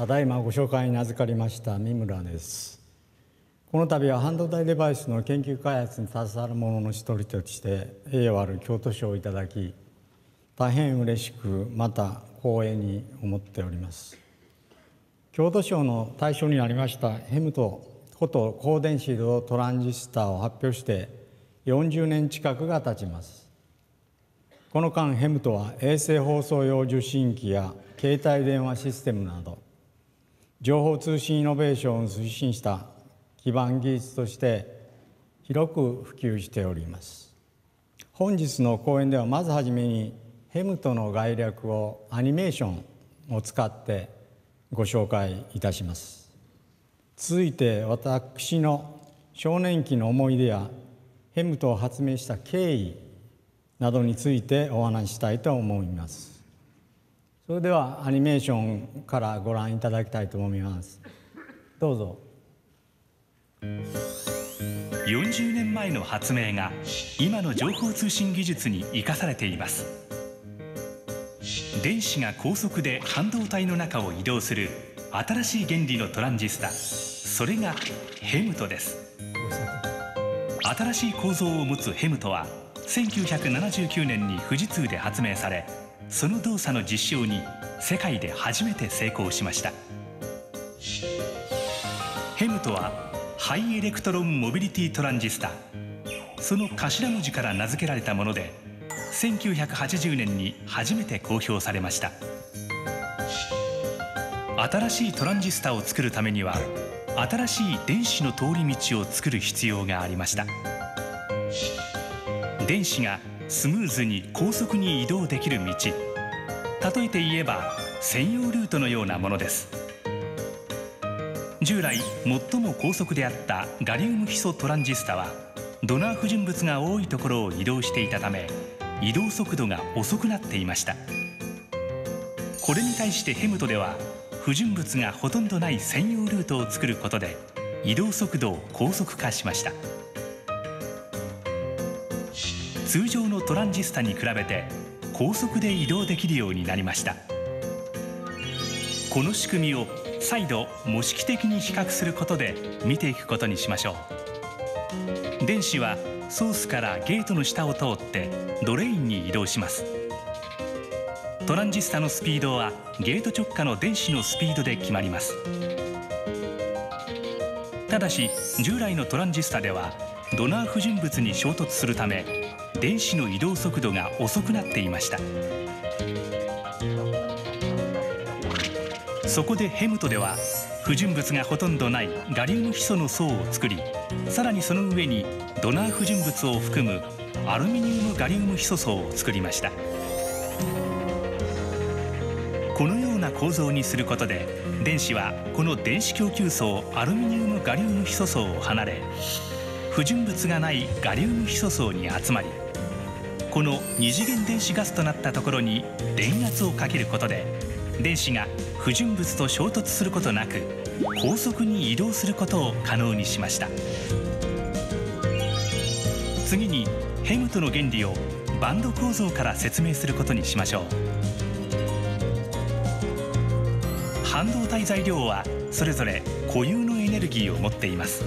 ただいまご紹介に預かりました三村ですこの度は半導体デバイスの研究開発に携わる者の一人として栄誉ある京都賞をいただき大変嬉しくまた光栄に思っております京都賞の対象になりましたヘムとこと高電子とトランジスタを発表して40年近くが経ちますこの間ヘムとは衛星放送用受信機や携帯電話システムなど情報通信イノベーションを推進した基盤技術として広く普及しております本日の講演ではまずはじめにヘムとの概略をアニメーションを使ってご紹介いたします続いて私の少年期の思い出やヘムとを発明した経緯などについてお話ししたいと思いますそれではアニメーションからご覧いただきたいと思いますどうぞ40年前の発明が今の情報通信技術に生かされています電子が高速で半導体の中を移動する新しい原理のトランジスタそれがヘムトです新しい構造を持つヘムトは1979年に富士通で発明されその動作の実証に世界で初めて成功しましたヘムとはハイエレクトロンモビリティトランジスタその頭文字から名付けられたもので1980年に初めて公表されました新しいトランジスタを作るためには新しい電子の通り道を作る必要がありました電子がスムーズに高速に移動できる道例えて言えば専用ルートのようなものです従来最も高速であったガリウム基礎トランジスタはドナー不純物が多いところを移動していたため移動速度が遅くなっていましたこれに対してヘムトでは不純物がほとんどない専用ルートを作ることで移動速度を高速化しました通常のトランジスタに比べて高速で移動できるようになりましたこの仕組みを再度模式的に比較することで見ていくことにしましょう電子はソースからゲートの下を通ってドレインに移動しますトランジスタのスピードはゲート直下の電子のスピードで決まりますただし従来のトランジスタではドナー不純物に衝突するため電子の移動速度が遅くなっていましたそこでヘムトでは不純物がほとんどないガリウムヒ素の層を作りさらにその上にドナー不純物を含むアルミニウムガリウムヒ素層を作りましたこのような構造にすることで電子はこの電子供給層アルミニウムガリウムヒ素層を離れ不純物がないガリウムヒ素層に集まりこの二次元電子ガスとなったところに電圧をかけることで電子が不純物と衝突することなく高速に移動することを可能にしました次にヘムとの原理をバンド構造から説明することにしましょう半導体材料はそれぞれ固有のエネルギーを持っています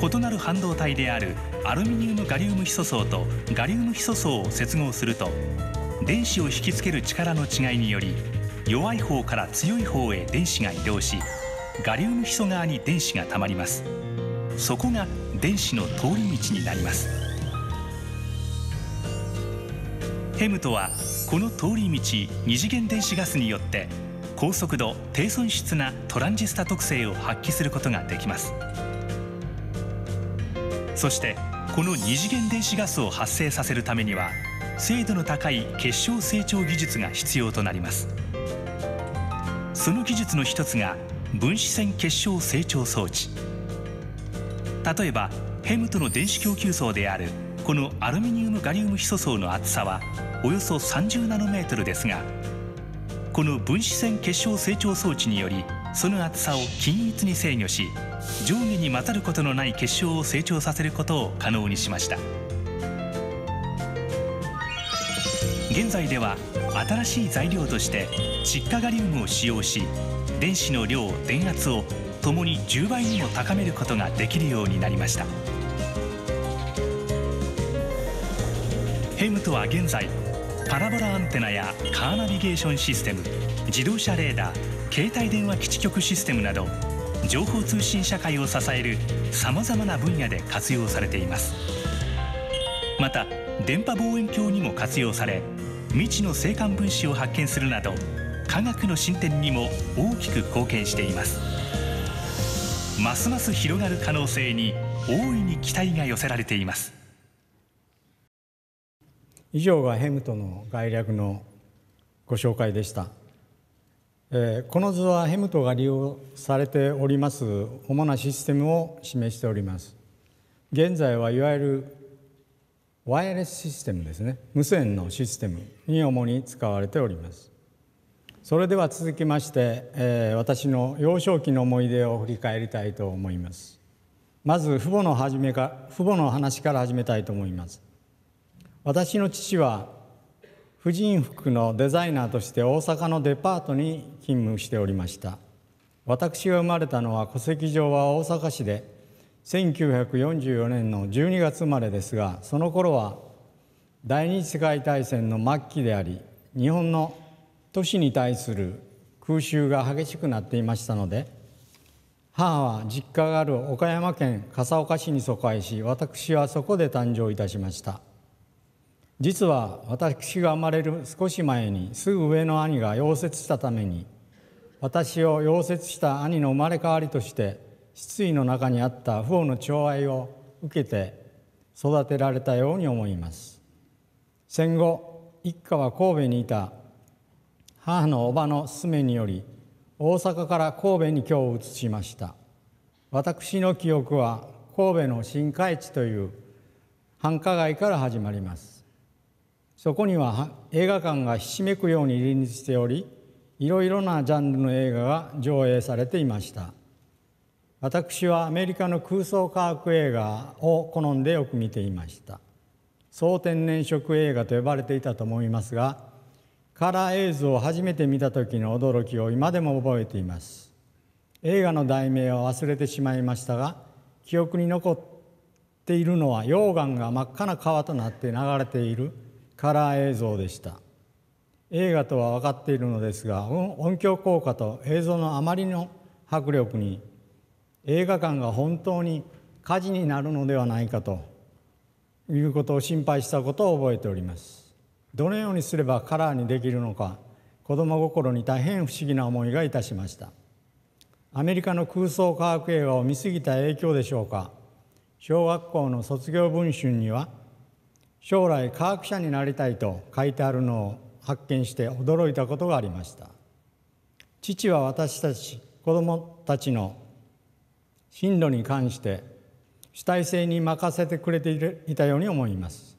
異なる半導体であるアルミニウムガリウムヒ素層とガリウムヒ素層を接合すると電子を引き付ける力の違いにより弱い方から強い方へ電子が移動しガリウムヒ素側に電子がたまりますそこが電子の通り道になりますヘムとはこの通り道二次元電子ガスによって高速度低損失なトランジスタ特性を発揮することができます。そしてこの二次元電子ガスを発生させるためには精度の高い結晶成長技術が必要となりますその技術の一つが分子線結晶成長装置例えばヘムとの電子供給層であるこのアルミニウムガリウムヒ素層の厚さはおよそ30ナノメートルですがこの分子線結晶成長装置によりその厚さを均一に制御し上下に混ざることのない結晶を成長させることを可能にしました現在では新しい材料として窒化ガリウムを使用し電子の量電圧をともに10倍にも高めることができるようになりましたヘムとは現在パラボラアンテナやカーナビゲーションシステム自動車レーダー携帯電話基地局システムなど情報通信社会を支えるさまざまな分野で活用されていますまた電波望遠鏡にも活用され未知の星間分子を発見するなど科学の進展にも大きく貢献していますますます広がる可能性に大いに期待が寄せられています以上がヘムトの概略のご紹介でした。えー、この図はヘムトが利用されております主なシステムを示しております現在はいわゆるワイヤレスシステムですね無線のシステムに主に使われておりますそれでは続きまして、えー、私の幼少期の思い出を振り返りたいと思いますまず父母の始めか父母の話から始めたいと思います私の父は婦人服のデザイナーとして大阪のデパートに勤務しておりました私が生まれたのは戸籍上は大阪市で1944年の12月生まれですがその頃は第二次世界大戦の末期であり日本の都市に対する空襲が激しくなっていましたので母は実家がある岡山県笠岡市に疎開し私はそこで誕生いたしました。実は私が生まれる少し前にすぐ上の兄が溶接したために私を溶接した兄の生まれ変わりとして失意の中にあった父母の寵愛を受けて育てられたように思います戦後一家は神戸にいた母の叔母の勧めにより大阪から神戸に今日移しました私の記憶は神戸の新海地という繁華街から始まりますそこには映画館がひしめくように隣立しておりいろいろなジャンルの映画が上映されていました私はアメリカの空想科学映画を好んでよく見ていました総天然色映画と呼ばれていたと思いますがカラー映像を初めて見た時の驚きを今でも覚えています映画の題名は忘れてしまいましたが記憶に残っているのは溶岩が真っ赤な川となって流れているカラー映像でした映画とは分かっているのですが音響効果と映像のあまりの迫力に映画館が本当に火事になるのではないかということを心配したことを覚えておりますどのようにすればカラーにできるのか子供心に大変不思議な思いがいたしましたアメリカの空想科学映画を見すぎた影響でしょうか小学校の卒業文集には「将来科学者になりたいと書いてあるのを発見して驚いたことがありました父は私たち子どもたちの進路に関して主体性に任せてくれていたように思います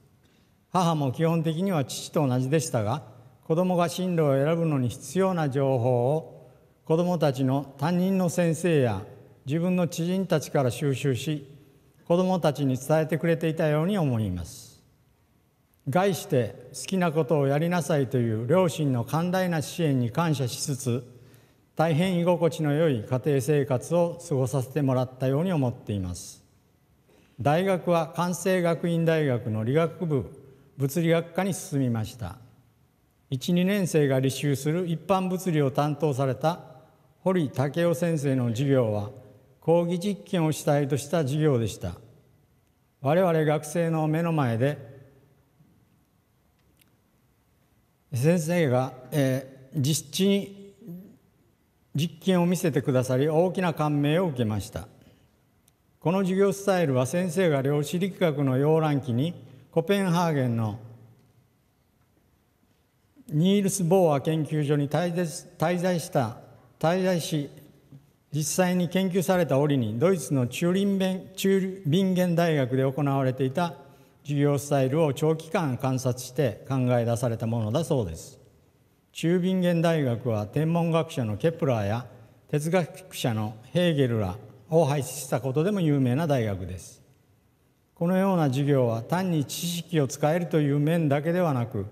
母も基本的には父と同じでしたが子どもが進路を選ぶのに必要な情報を子どもたちの担任の先生や自分の知人たちから収集し子どもたちに伝えてくれていたように思います概して好きなことをやりなさいという両親の寛大な支援に感謝しつつ大変居心地の良い家庭生活を過ごさせてもらったように思っています大学は関西学院大学の理学部物理学科に進みました12年生が履修する一般物理を担当された堀武雄先生の授業は講義実験を主体とした授業でした我々学生の目の前で先生が、えー、実地に実験を見せてくださり大きな感銘を受けましたこの授業スタイルは先生が量子力学の溶卵期にコペンハーゲンのニールス・ボーア研究所に滞在した滞在し実際に研究された折にドイツのチューリンベンチューリンゲン大学で行われていた授業スタイルを長期間観察して考え出されたものだそうです中ビンゲン大学は天文学者のケプラーや哲学者のヘーゲルらを廃止したことでも有名な大学ですこのような授業は単に知識を使えるという面だけではなく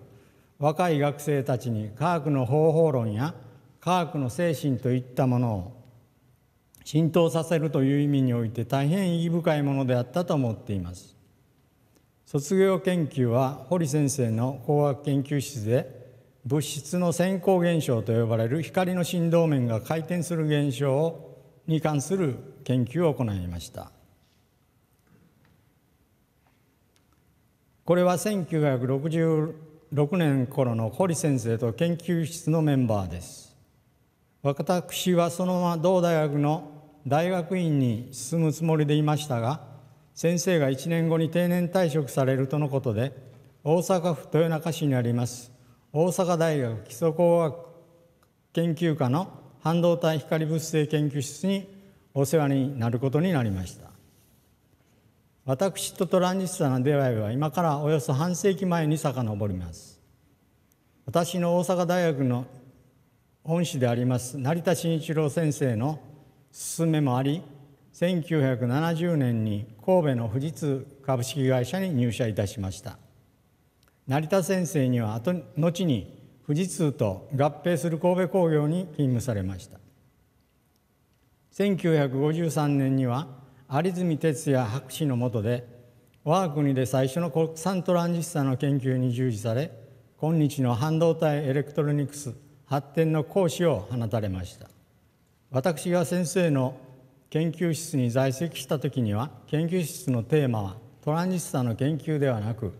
若い学生たちに科学の方法論や科学の精神といったものを浸透させるという意味において大変意義深いものであったと思っています卒業研究は堀先生の工学研究室で物質の先行現象と呼ばれる光の振動面が回転する現象に関する研究を行いましたこれは1966年頃の堀先生と研究室のメンバーです私はそのまま同大学の大学院に進むつもりでいましたが先生が1年後に定年退職されるとのことで大阪府豊中市にあります大阪大学基礎工学研究科の半導体光物性研究室にお世話になることになりました私とトランジスタの出会いは今からおよそ半世紀前に遡ります私の大阪大学の恩師であります成田慎一郎先生の勧めもあり1970年に神戸の富士通株式会社に入社いたしました成田先生には後後に富士通と合併する神戸工業に勤務されました1953年には有泉哲也博士の下で我が国で最初の国産トランジスタの研究に従事され今日の半導体エレクトロニクス発展の講師を放たれました私が先生の研究室に在籍した時には研究室のテーマはトランジスタの研究ではなく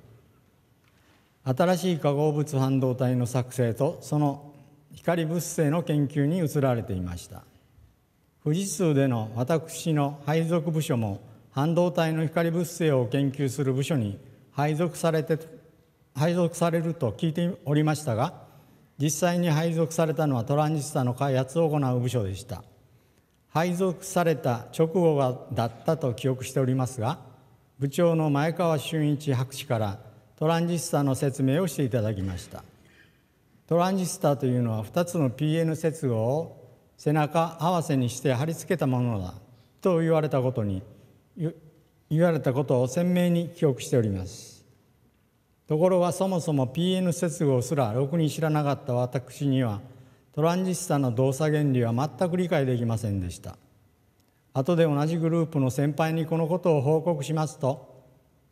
新しい化合物半導体の作成とその光物性の研究に移られていました富士通での私の配属部署も半導体の光物性を研究する部署に配属されて配属されると聞いておりましたが実際に配属されたのはトランジスタの開発を行う部署でした配属された直後だったと記憶しておりますが部長の前川俊一博士からトランジスタの説明をしていただきましたトランジスタというのは2つの PN 接合を背中合わせにして貼り付けたものだと言われたことに言われたことを鮮明に記憶しておりますところがそもそも PN 接合すらろくに知らなかった私にはトランジスタの動作原理は全く理解できませんでした後で同じグループの先輩にこのことを報告しますと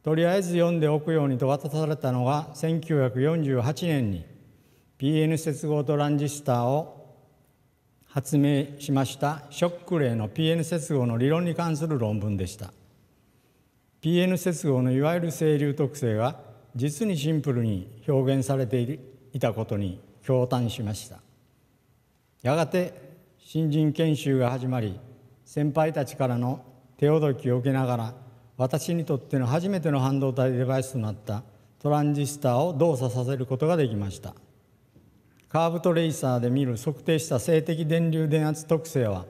とりあえず読んでおくようにと渡されたのが1948年に PN 接合トランジスタを発明しましたショックレイの PN 接合の理論に関する論文でした PN 接合のいわゆる整流特性が実にシンプルに表現されていたことに驚嘆しましたやがて新人研修が始まり先輩たちからの手ほどきを受けながら私にとっての初めての半導体デバイスとなったトランジスタを動作させることができましたカーブトレーサーで見る測定した静的電流電圧特性は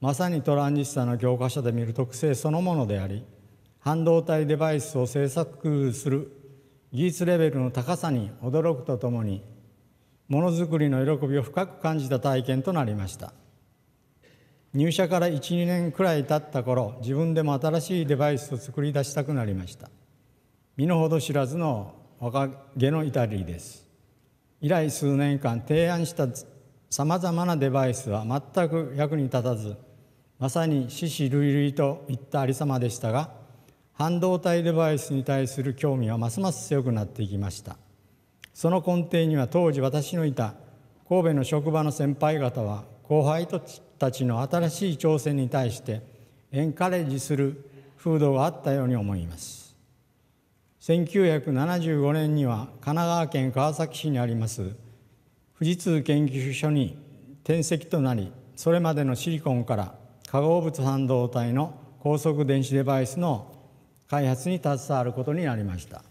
まさにトランジスタの教科書で見る特性そのものであり半導体デバイスを製作する技術レベルの高さに驚くとともにものづくりの喜びを深く感じた体験となりました入社から12年くらい経った頃自分でも新しいデバイスを作り出したくなりました身の程知らずの若気の至りです以来数年間提案したさまざまなデバイスは全く役に立たずまさに死死類類といったありさまでしたが半導体デバイスに対する興味はますます強くなっていきました。その根底には当時私のいた神戸の職場の先輩方は後輩たちの新しい挑戦に対してエンカレッジする風土があったように思います1975年には神奈川県川崎市にあります富士通研究所に転籍となりそれまでのシリコンから化合物半導体の高速電子デバイスの開発に携わることになりました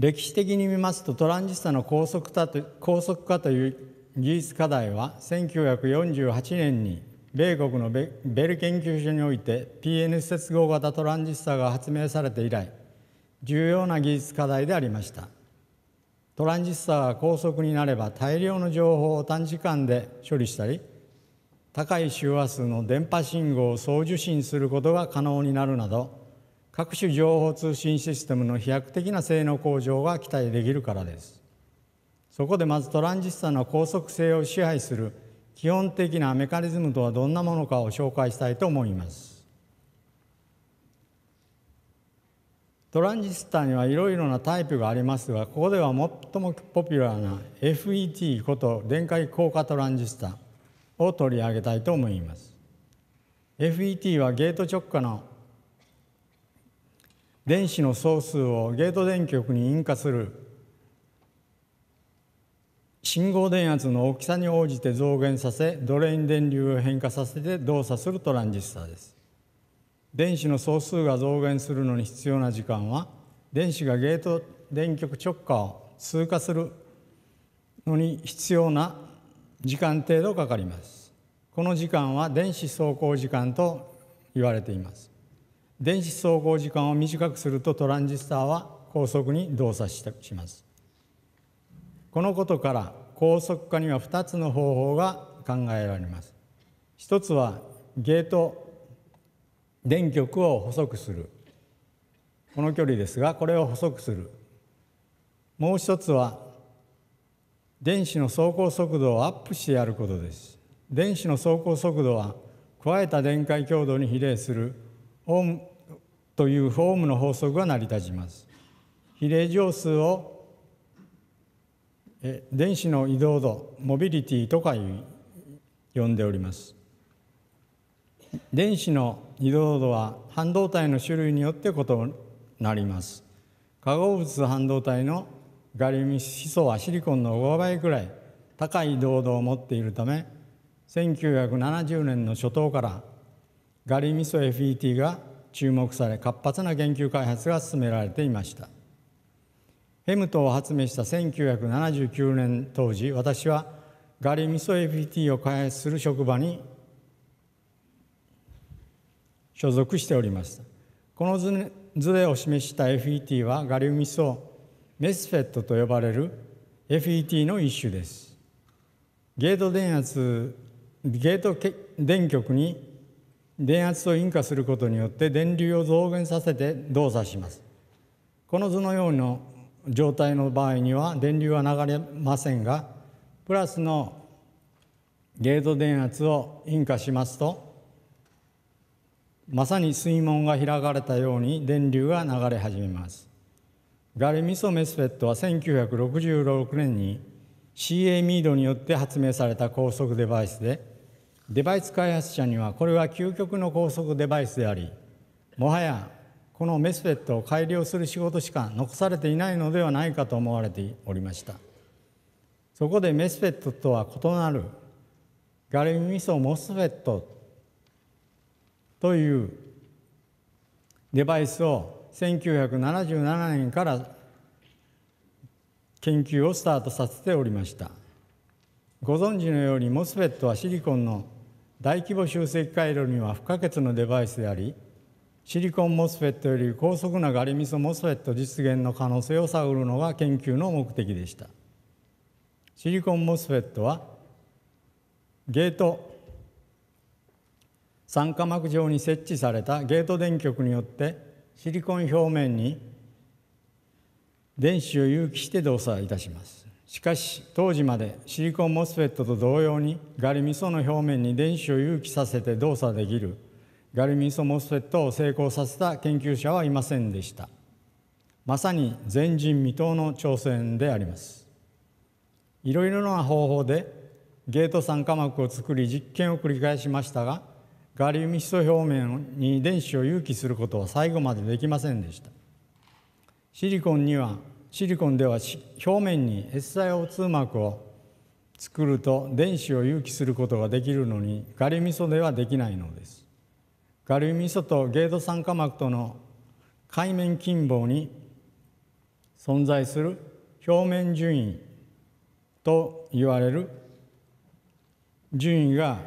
歴史的に見ますとトランジスタの高速化と高速化という技術課題は1948年に米国のベル研究所において PN 接合型トランジスタが発明されて以来重要な技術課題でありましたトランジスタが高速になれば大量の情報を短時間で処理したり高い周波数の電波信号を送受信することが可能になるなど各種情報通信システムの飛躍的な性能向上が期待できるからですそこでまずトランジスタの高速性を支配する基本的なメカニズムとはどんなものかを紹介したいと思いますトランジスタにはいろいろなタイプがありますがここでは最もポピュラーな FET こと電解効果トランジスタを取り上げたいと思います FET はゲート直下の電子の総数をゲート電極に引火する信号電圧の大きさに応じて増減させドレイン電流を変化させて動作するトランジスタです電子の総数が増減するのに必要な時間は電子がゲート電極直下を通過するのに必要な時間程度かかりますこの時間は電子走行時間と言われています電子走行時間を短くするとトランジスターは高速に動作しますこのことから高速化には2つの方法が考えられます一つはゲート電極を細くするこの距離ですがこれを細くするもう一つは電子の走行速度をアップしてやることです電子の走行速度は加えた電解強度に比例するオームというフォームの法則が成り立ちます比例乗数を電子の移動度モビリティとか呼んでおります電子の移動度は半導体の種類によって異なります化合物半導体のガリウム指素はシリコンの5倍くらい高い移動度を持っているため1970年の初頭からガリミソ FET が注目され活発な研究開発が進められていましたヘムトを発明した1979年当時私はガリミソ FET を開発する職場に所属しておりましたこの図でお示した FET はガリウミソメスフェットと呼ばれる FET の一種ですゲート電圧ゲート電極に電圧と引火することによって電流を増減させて動作しますこの図のような状態の場合には電流は流れませんがプラスのゲート電圧を引火しますとまさに水門が開かれたように電流が流れ始めますガレミソメスフェットは1966年に CA ミードによって発明された高速デバイスでデバイス開発者にはこれは究極の高速デバイスでありもはやこのメスフェットを改良する仕事しか残されていないのではないかと思われておりましたそこでメスフェットとは異なるガリミソモスフェットというデバイスを1977年から研究をスタートさせておりましたご存知のようにモスフェットはシリコンの大規模集積回路には不可欠のデバイスでありシリコンモスフェットより高速なガリミソモスフェット実現の可能性を探るのが研究の目的でしたシリコンモスフェットはゲート酸化膜上に設置されたゲート電極によってシリコン表面に電子を有機して動作いたしますしかし当時までシリコンモスフェットと同様にガリミソの表面に電子を有機させて動作できるガリミソモスフェットを成功させた研究者はいませんでしたまさに前人未到の挑戦でありますいろいろな方法でゲート酸化膜を作り実験を繰り返しましたがガリミソ表面に電子を有機することは最後までできませんでしたシリコンにはシリコンでは表面に SiO2 膜を作ると電子を誘起することができるのにガリ味噌ではできないのですガリ味噌とゲート酸化膜との海面近傍に存在する表面順位と言われる順位が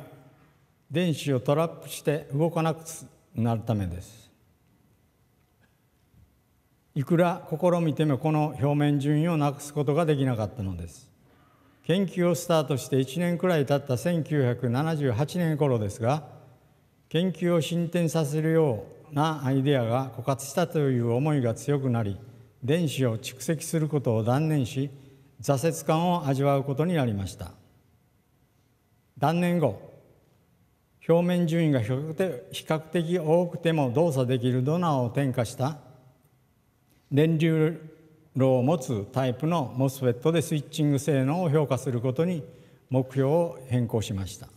電子をトラップして動かなくなるためですいくら試みてもこの表面順位をなくすことができなかったのです研究をスタートして1年くらい経った1978年頃ですが研究を進展させるようなアイデアが枯渇したという思いが強くなり電子を蓄積することを断念し挫折感を味わうことになりました断念後表面順位が比較的多くても動作できるドナーを転化した電流炉を持つタイプの MOSFET でスイッチング性能を評価することに目標を変更しました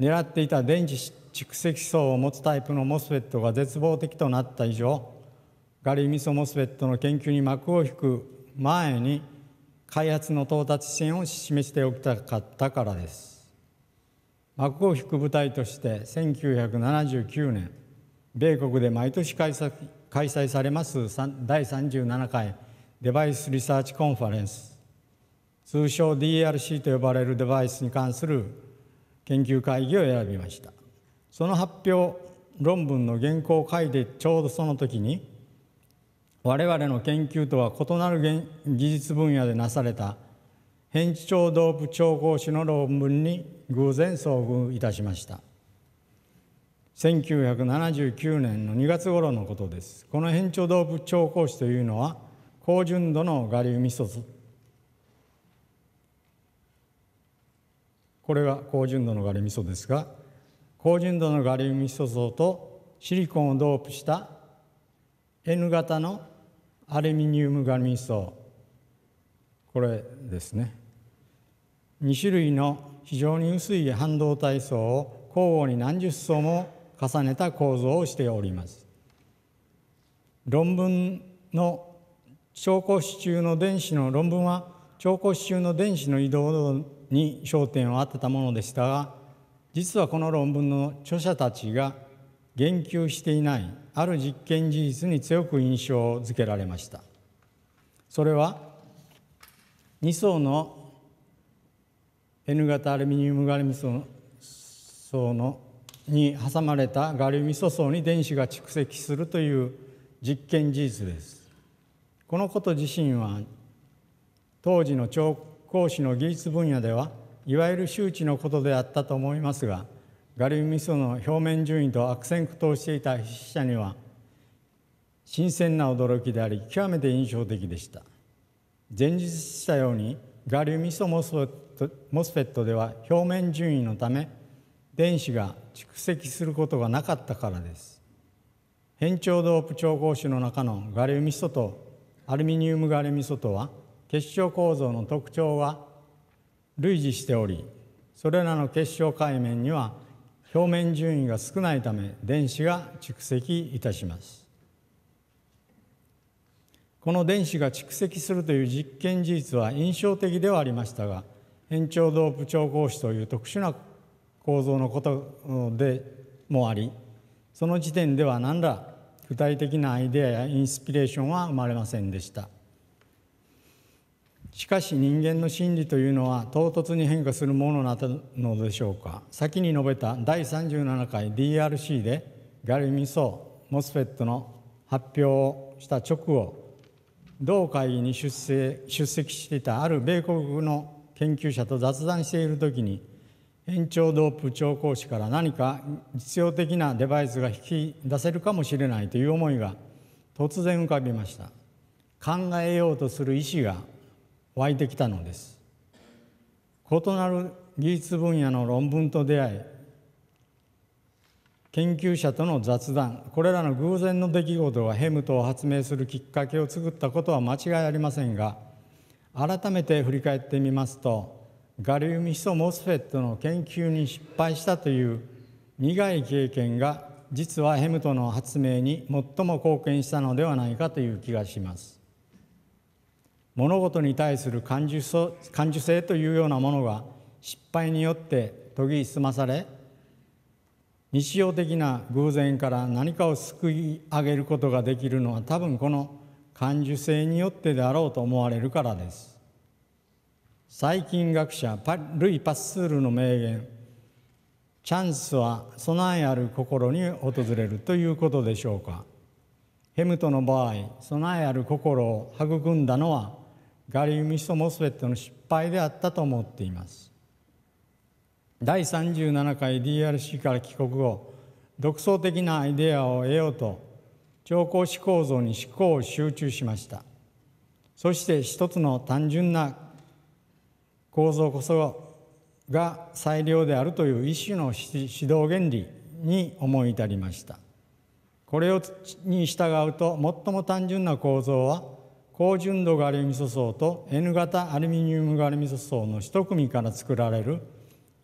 狙っていた電子蓄積層を持つタイプの MOSFET が絶望的となった以上ガリミソ MOSFET の研究に幕を引く前に開発の到達線を示しておきたかったからです幕を引く舞台として1979年米国で毎年開催開催されます第37回デバイスリサーチコンファレンス通称 DRC と呼ばれるデバイスに関する研究会議を選びましたその発表論文の原稿を書いてちょうどその時に我々の研究とは異なる技術分野でなされた変地調動物調合種の論文に偶然遭遇いたしました。1979年の2月頃のことですこの変調動物調香師というのは高純度の我流味噌これが高純度のガリウ味噌ですが高純度のガリウ味噌酢とシリコンをドープした N 型のアルミニウムガリウ味噌これですね2種類の非常に薄い半導体層を交互に何十層も重ねた構造をしております論文の超光子中の電子の論文は超光子中の電子の移動に焦点を当てたものでしたが実はこの論文の著者たちが言及していないある実験事実に強く印象づけられましたそれは2層の N 型アルミニウムガルミ層のに挟まれたガリウム素層に電子が蓄積するという実験事実ですこのこと自身は当時の調光子の技術分野ではいわゆる周知のことであったと思いますがガリウム素の表面順位と悪戦苦闘していた筆者には新鮮な驚きであり極めて印象的でした前日したようにガリウム素モスフェットでは表面順位のため電子が蓄積することがなかったからです変調ドープ調合種の中のガリウム素とアルミニウムガリウム素とは結晶構造の特徴が類似しておりそれらの結晶界面には表面順位が少ないため電子が蓄積いたしますこの電子が蓄積するという実験事実は印象的ではありましたが延長ドープ調合子という特殊な構造のことでもありその時点では何ら具体的なアイデアやインスピレーションは生まれませんでしたしかし人間の心理というのは唐突に変化するものなのでしょうか先に述べた第37回 DRC でガリミソーモスフェットの発表をした直後同会議に出席していたある米国の研究者と雑談している時に延長ドープ調講師から何か実用的なデバイスが引き出せるかもしれないという思いが突然浮かびました考えようとする意志が湧いてきたのです異なる技術分野の論文と出会い研究者との雑談これらの偶然の出来事がヘムトを発明するきっかけを作ったことは間違いありませんが改めて振り返ってみますとガリウムヒ素モスフェットの研究に失敗したという苦い経験が実はヘムトの発明に最も貢献したのではないかという気がします物事に対する感受感受性というようなものが失敗によって研ぎ澄まされ日常的な偶然から何かを救い上げることができるのは多分この感受性によってであろうと思われるからです細菌学者ルイ・パッスールの名言「チャンスは備えある心に訪れる」ということでしょうかヘムトの場合備えある心を育んだのはガリウムヒ素モスフェットの失敗であったと思っています第37回 DRC から帰国後独創的なアイデアを得ようと超高思考像に思考を集中しましたそして一つの単純な構造こそが最良であるという一種の指導原理に思い至りましたこれをに従うと最も単純な構造は高純度ガリウム素層と N 型アルミニウムガリウム素層の一組から作られる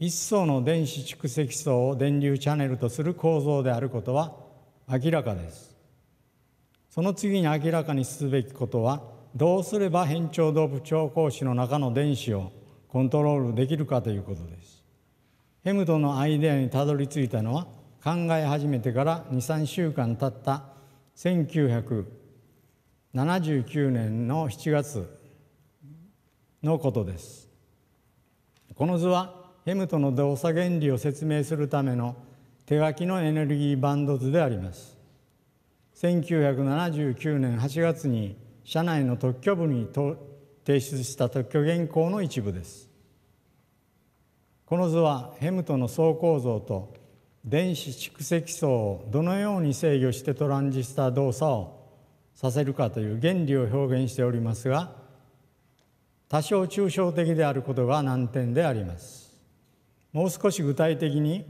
一層の電子蓄積層を電流チャネルとする構造であることは明らかですその次に明らかにすべきことはどうすれば変調動物調光子の中の電子をコントロールできるかということですヘムとのアイデアにたどり着いたのは考え始めてから23週間たった1979年の7月のことですこの図はヘムとの動作原理を説明するための手書きのエネルギーバンド図であります1979年8月に社内の特許部に提出した特許原稿の一部ですこの図はヘムトの層構造と電子蓄積層をどのように制御してトランジスタ動作をさせるかという原理を表現しておりますが多少抽象的であることが難点でありますもう少し具体的に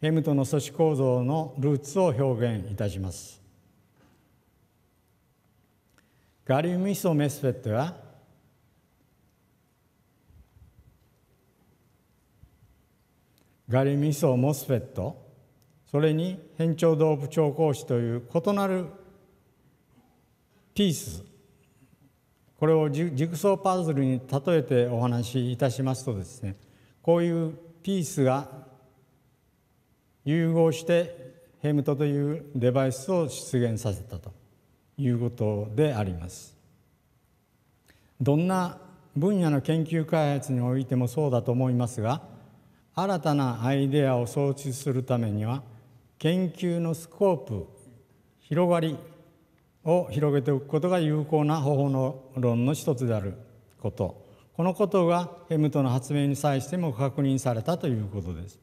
ヘムトの組織構造のルーツを表現いたしますガリウムイソメスフェットやガリミソモスフェットそれに変調動物調光子という異なるピースこれをジグソーパズルに例えてお話しいたしますとですねこういうピースが融合してヘムトというデバイスを出現させたということであります。どんな分野の研究開発においてもそうだと思いますが新たなアイデアを創出するためには研究のスコープ広がりを広げておくことが有効な方法の論の一つであることこのことがヘムトの発明に際しても確認されたということです。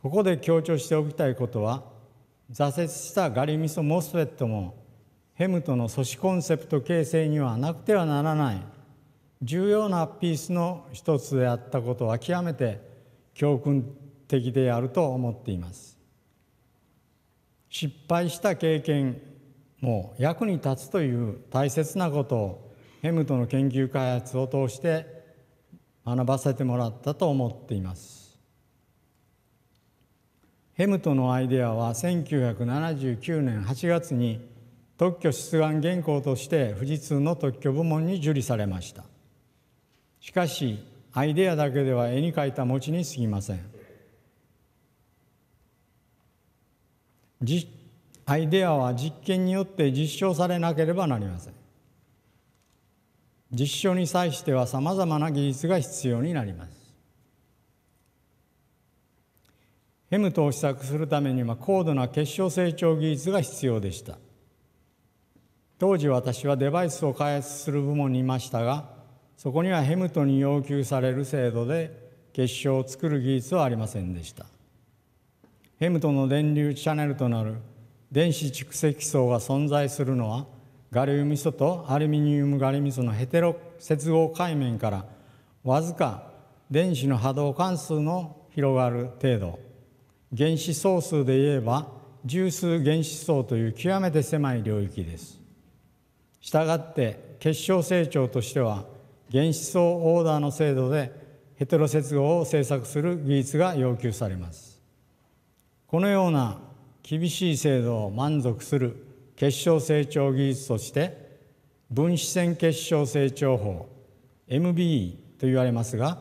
ここで強調しておきたいことは挫折したガリミソ・モスフェットもヘムトの素子コンセプト形成にはなくてはならない重要なピースの一つであったことは極めて教訓的であると思っています失敗した経験も役に立つという大切なことをヘムとの研究開発を通して学ばせてもらったと思っていますヘムとのアイデアは1979年8月に特許出願原稿として富士通の特許部門に受理されましたしかしアイデアだけでは絵に描いた餅にすぎませんアイデアは実験によって実証されなければなりません実証に際してはさまざまな技術が必要になりますヘムトを試作するためには高度な結晶成長技術が必要でした当時私はデバイスを開発する部門にいましたがそこにはヘムトに要求される制度で結晶を作る技術はありませんでしたヘムトの電流チャネルとなる電子蓄積層が存在するのはガリウム素とアルミニウムガリミ素のヘテロ接合界面からわずか電子の波動関数の広がる程度原子総数で言えば十数原子層という極めて狭い領域です。したがって結晶成長としては原子層オーダーの精度でヘテロ接合を製作する技術が要求されますこのような厳しい制度を満足する結晶成長技術として分子線結晶成長法 MBE と言われますが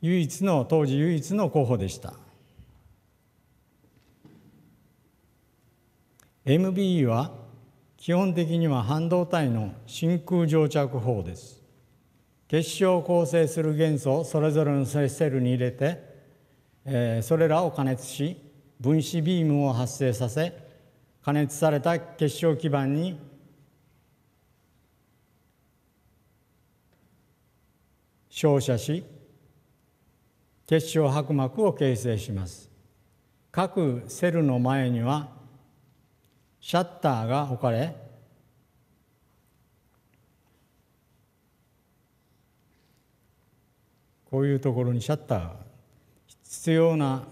唯一の当時唯一の候補でした MBE は基本的には半導体の真空蒸着法です結晶を構成する元素をそれぞれのセルに入れて、えそれらを加熱し分子ビームを発生させ加熱された結晶基板に照射し結晶薄膜を形成します各セルの前にはシャッターが置かれこういうところにシャッター必要な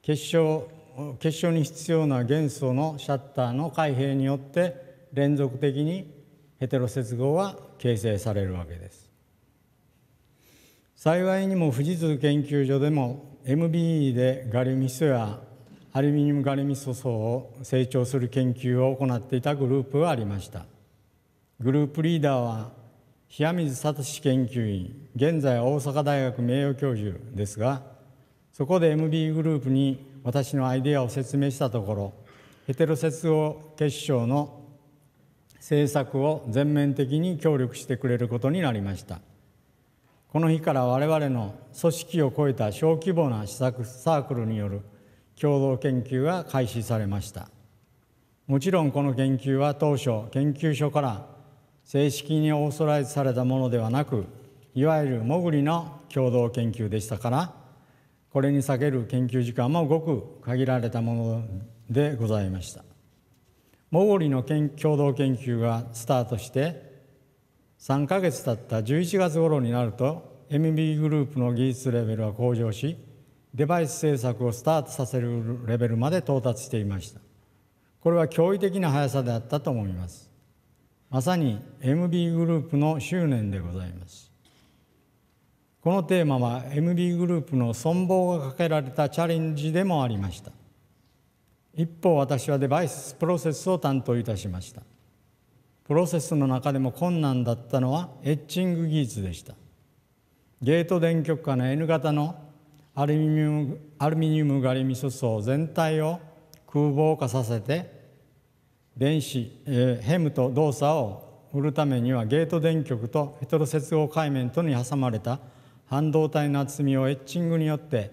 結晶結晶に必要な元素のシャッターの開閉によって連続的にヘテロ接合は形成されるわけです幸いにも富士通研究所でも MBE でガリミスやアルミニウムガリミス素層を成長する研究を行っていたグループはありましたグループリーダーは冷水聡研究員現在大阪大学名誉教授ですがそこで MB グループに私のアイデアを説明したところヘテロ接合結晶の政策を全面的に協力してくれることになりましたこの日から我々の組織を超えた小規模な施策サークルによる共同研究が開始されましたもちろんこの研究は当初研究所から正式にオーソライズされたものではなくいわゆるモグリの共同研究でしたからこれに避ける研究時間もごく限られたものでございましたモグリの共同研究がスタートして3ヶ月経った11月頃になると MB グループの技術レベルは向上しデバイス制作をスタートさせるレベルまで到達していましたこれは驚異的な速さであったと思いますまさに MB グループの執念でございますこのテーマは MB グループの存亡がかけられたチャレンジでもありました一方私はデバイスプロセスを担当いたしましたプロセスの中でも困難だったのはエッチング技術でしたゲート電極化の N 型のアルミニウムアルミニウムガリミ素層全体を空洞化させて電子、えー、ヘムと動作を売るためにはゲート電極とヘトロ接合界面とに挟まれた半導体の厚みをエッチングによって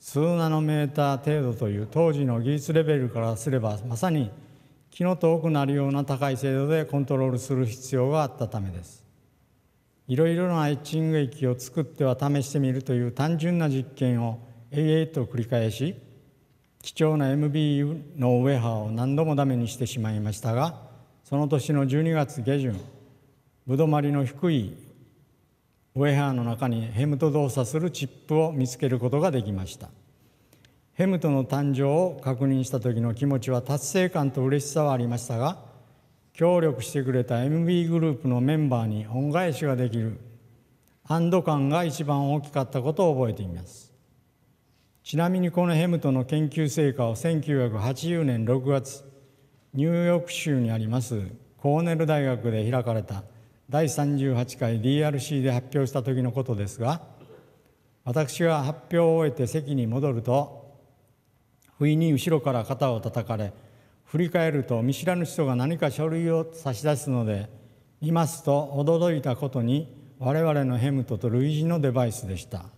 数ナノメーター程度という当時の技術レベルからすればまさに気の遠くなるような高い精度でコントロールする必要があったためですいろいろなエッチング液を作っては試してみるという単純な実験を永々と繰り返し貴重な MB のウェハーを何度もダメにしてしまいましたがその年の12月下旬ぶどまりの低いウェハーの中にヘムと動作するチップを見つけることができましたヘムとの誕生を確認した時の気持ちは達成感と嬉しさはありましたが協力してくれた MB グループのメンバーに恩返しができる安堵感が一番大きかったことを覚えていますちなみにこのヘムトの研究成果を1980年6月ニューヨーク州にありますコーネル大学で開かれた第38回 DRC で発表した時のことですが私が発表を終えて席に戻ると不意に後ろから肩を叩かれ振り返ると見知らぬ人が何か書類を差し出すので見ますと驚いたことに我々のヘムトと類似のデバイスでした。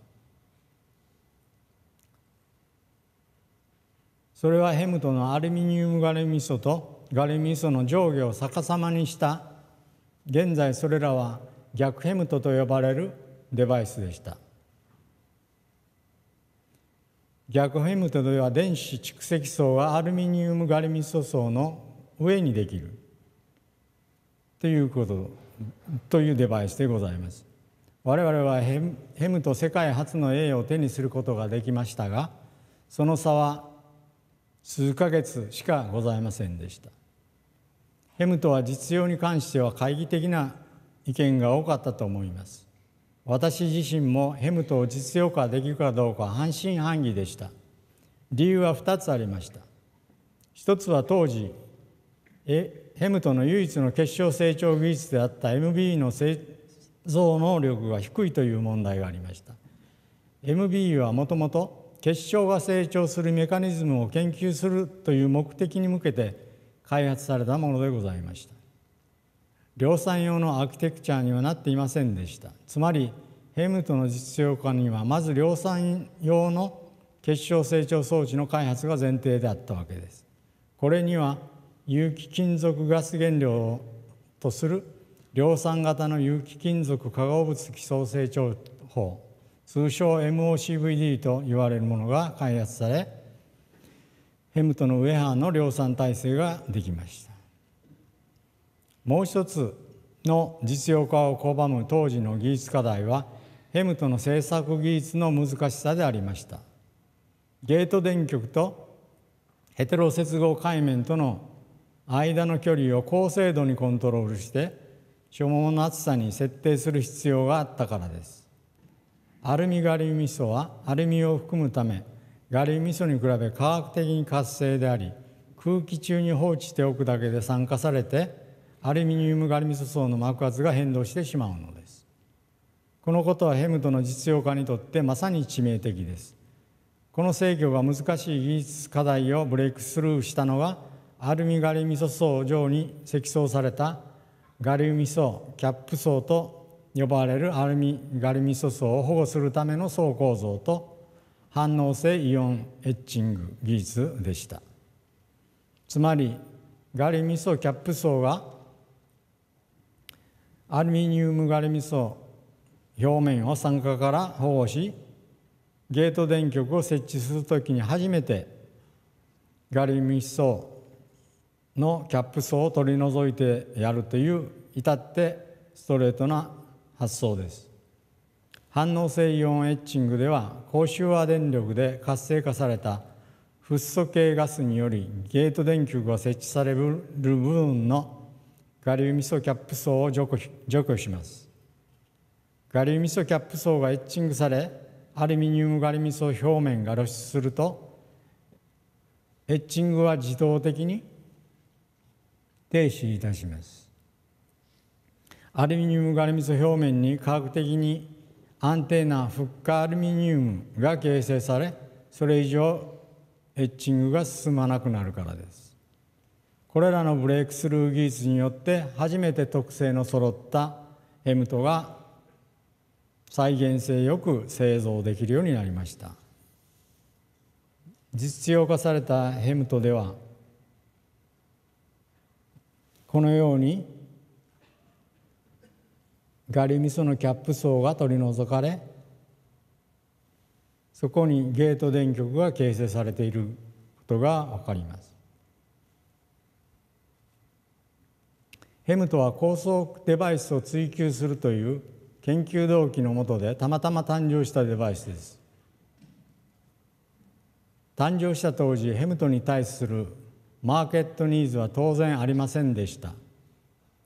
それはヘムトのアルミニウムガレミソとガレミソの上下を逆さまにした現在それらは逆ヘムトと呼ばれるデバイスでした逆ヘムトでは電子蓄積層がアルミニウムガレミソ層の上にできるということというデバイスでございます我々はヘムヘムと世界初の栄誉を手にすることができましたがその差は数ヶ月しかございませんでしたヘムとは実用に関しては懐疑的な意見が多かったと思います私自身もヘムとを実用化できるかどうか半信半疑でした理由は2つありました一つは当時ヘムとの唯一の結晶成長技術であった MB の製造能力が低いという問題がありました MB はもともと結晶が成長するメカニズムを研究するという目的に向けて開発されたものでございました量産用のアーキテクチャにはなっていませんでしたつまりヘムトの実用化にはまず量産用の結晶成長装置の開発が前提であったわけですこれには有機金属ガス原料とする量産型の有機金属化合物基礎成長法通称 MOCVD と言われるものが開発されヘムとのウェハーの量産体制ができましたもう一つの実用化を拒む当時の技術課題はヘムとの製作技術の難しさでありましたゲート電極とヘテロ接合界面との間の距離を高精度にコントロールして所望の厚さに設定する必要があったからですアルミガリウム素はアルミを含むためガリウム素に比べ科学的に活性であり空気中に放置しておくだけで酸化されてアルミニウムガリウム素層の膜圧が変動してしまうのですこのことはヘムトの実用化にとってまさに致命的ですこの制御が難しい技術課題をブレイクスルーしたのがアルミガリウム素層上に積層されたガリウム層キャップ層と呼ばれるアルミガルミ素素を保護するための層構造と反応性イオンエッチング技術でしたつまりガルミ素キャップ層がアルミニウムガルミ素表面を酸化から保護しゲート電極を設置する時に初めてガルミソ。のキャップ層を取り除いてやるという至ってストレートな発想です反応性イオンエッチングでは高周波電力で活性化されたフッ素系ガスによりゲート電球が設置される部分のガリウム素キャップ層を除去除去しますガリウム素キャップ層がエッチングされアルミニウムガリミソ表面が露出するとエッチングは自動的に停止いたしますアルミニウムミス表面に科学的に安定なフッ化アルミニウムが形成されそれ以上エッチングが進まなくなるからですこれらのブレイクスルー技術によって初めて特性の揃ったヘムトが再現性よく製造できるようになりました実用化されたヘムトではこのようにガリ味噌のキャップ層が取り除かれそこにゲート電極が形成されていることが分かりますヘムとは高層デバイスを追求するという研究動機のもとでたまたま誕生したデバイスです誕生した当時ヘムトに対するマーケットニーズは当然ありませんでした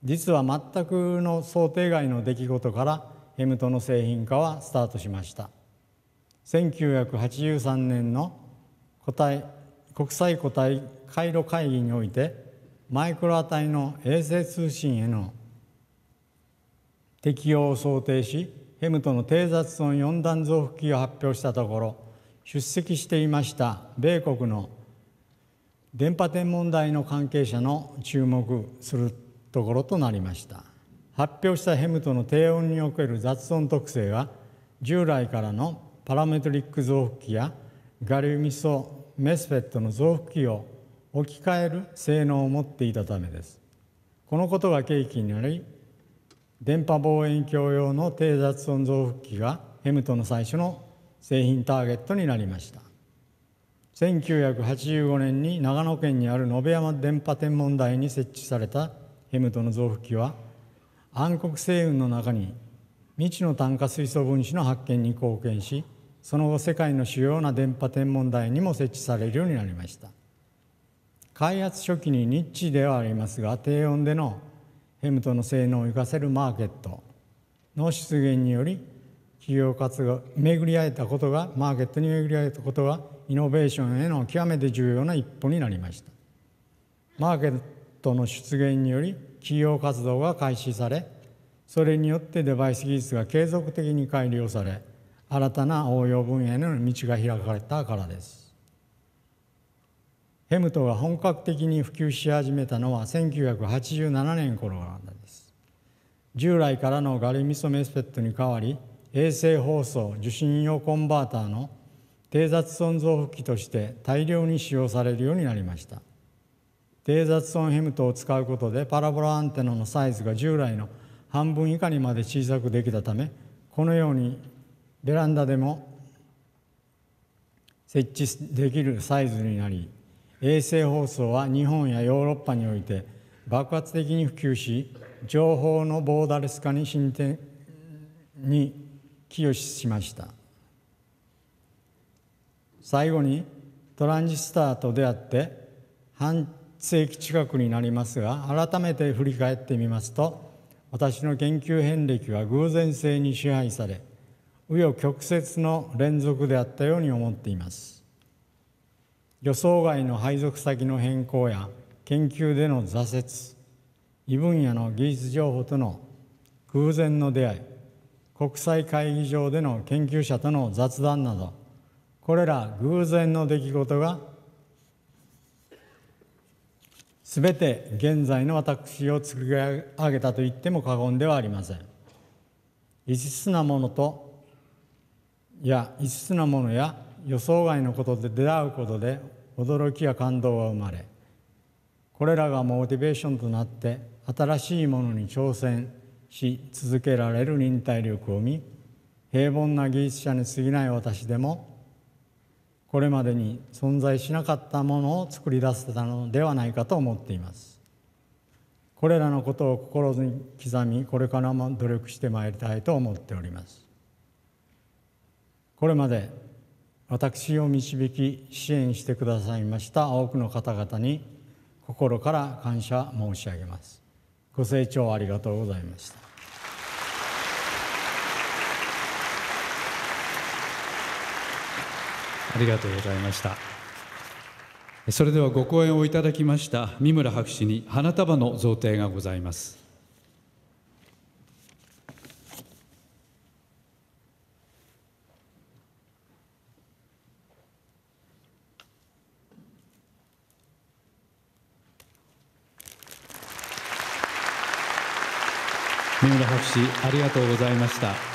実は全くの想定外の出来事からヘムトの製品化はスタートしました1983年の個体国際個体回路会議においてマイクロ値の衛星通信への適用を想定しヘムトの低雑音4段増幅器を発表したところ出席していました米国の電波天文台の関係者の注目するところとなりました発表したヘムとの低音における雑音特性は従来からのパラメトリック増幅器やガリウミソメスフェットの増幅器を置き換える性能を持っていたためですこのことが契機になり電波望遠鏡用の低雑音増幅器がヘムとの最初の製品ターゲットになりました1985年に長野県にある野辺山電波天文台に設置されたヘムトの増幅器は暗黒星雲の中に未知の炭化水素分子の発見に貢献しその後世界の主要な電波天文台にも設置されるようになりました開発初期にニッチではありますが低温でのヘムトの性能を生かせるマーケットの出現により企業活動巡り合えたことがマーケットに巡り合えたことがイノベーションへの極めて重要な一歩になりましたマーケットの出現により企業活動が開始されそれによってデバイス技術が継続的に改良され新たな応用分野への道が開かれたからですヘムトが本格的に普及し始めたのは1987年頃からです従来からのガリミソメスペットに代わり衛星放送受信用コンバーターの偵察存増機として大量に使用されるようになりました低雑音ヘムトを使うことでパラボラアンテナのサイズが従来の半分以下にまで小さくできたためこのようにベランダでも設置できるサイズになり衛星放送は日本やヨーロッパにおいて爆発的に普及し情報のボーダレス化に進展に寄与しました最後にトランジスターと出会って半世紀近くになりますが改めて振り返ってみますと私の研究遍歴は偶然性に支配され紆余曲折の連続であったように思っています予想外の配属先の変更や研究での挫折異分野の技術情報との偶然の出会い国際会議場での研究者との雑談などこれら偶然の出来事が全て現在の私を作り上げたと言っても過言ではありません異質なものとや異質なものや予想外のことで出会うことで驚きや感動が生まれこれらがモチベーションとなって新しいものに挑戦し続けられる忍耐力を生み平凡な技術者に過ぎない私でもこれまでに存在しなかったものを作り出せたのではないかと思っていますこれらのことを心に刻みこれからも努力してまいりたいと思っておりますこれまで私を導き支援してくださいました多くの方々に心から感謝申し上げますご清聴ありがとうございましたありがとうございましたそれではご講演をいただきました三村博士に花束の贈呈がございます三村博士ありがとうございました